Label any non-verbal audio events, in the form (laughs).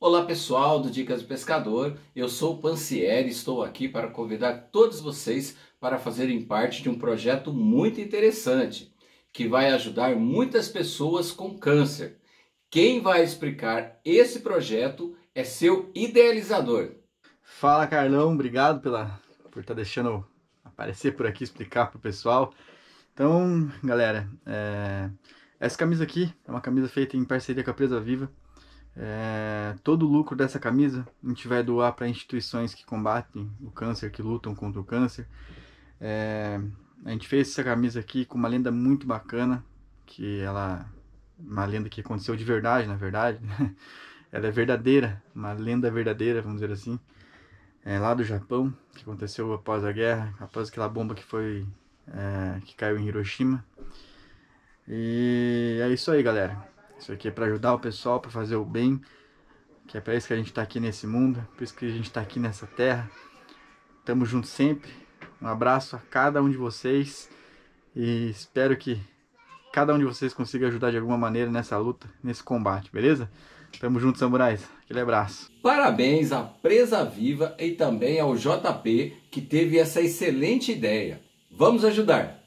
Olá pessoal do Dicas do Pescador, eu sou o Pancieri, estou aqui para convidar todos vocês para fazerem parte de um projeto muito interessante que vai ajudar muitas pessoas com câncer. Quem vai explicar esse projeto é seu idealizador. Fala Carlão, obrigado pela, por estar tá deixando aparecer por aqui explicar para o pessoal. Então, galera, é, essa camisa aqui é uma camisa feita em parceria com a Presa Viva é, todo o lucro dessa camisa a gente vai doar para instituições que combatem o câncer, que lutam contra o câncer. É, a gente fez essa camisa aqui com uma lenda muito bacana, que ela uma lenda que aconteceu de verdade, na verdade. Né? (laughs) ela é verdadeira, uma lenda verdadeira, vamos dizer assim. É, lá do Japão, que aconteceu após a guerra, após aquela bomba que foi é, que caiu em Hiroshima. E é isso aí, galera. Isso aqui é para ajudar o pessoal, para fazer o bem, que é para isso que a gente está aqui nesse mundo, por isso que a gente está aqui nessa terra. Tamo junto sempre. Um abraço a cada um de vocês e espero que cada um de vocês consiga ajudar de alguma maneira nessa luta, nesse combate, beleza? Tamo junto, samurais. Aquele abraço. Parabéns à Presa Viva e também ao JP que teve essa excelente ideia. Vamos ajudar!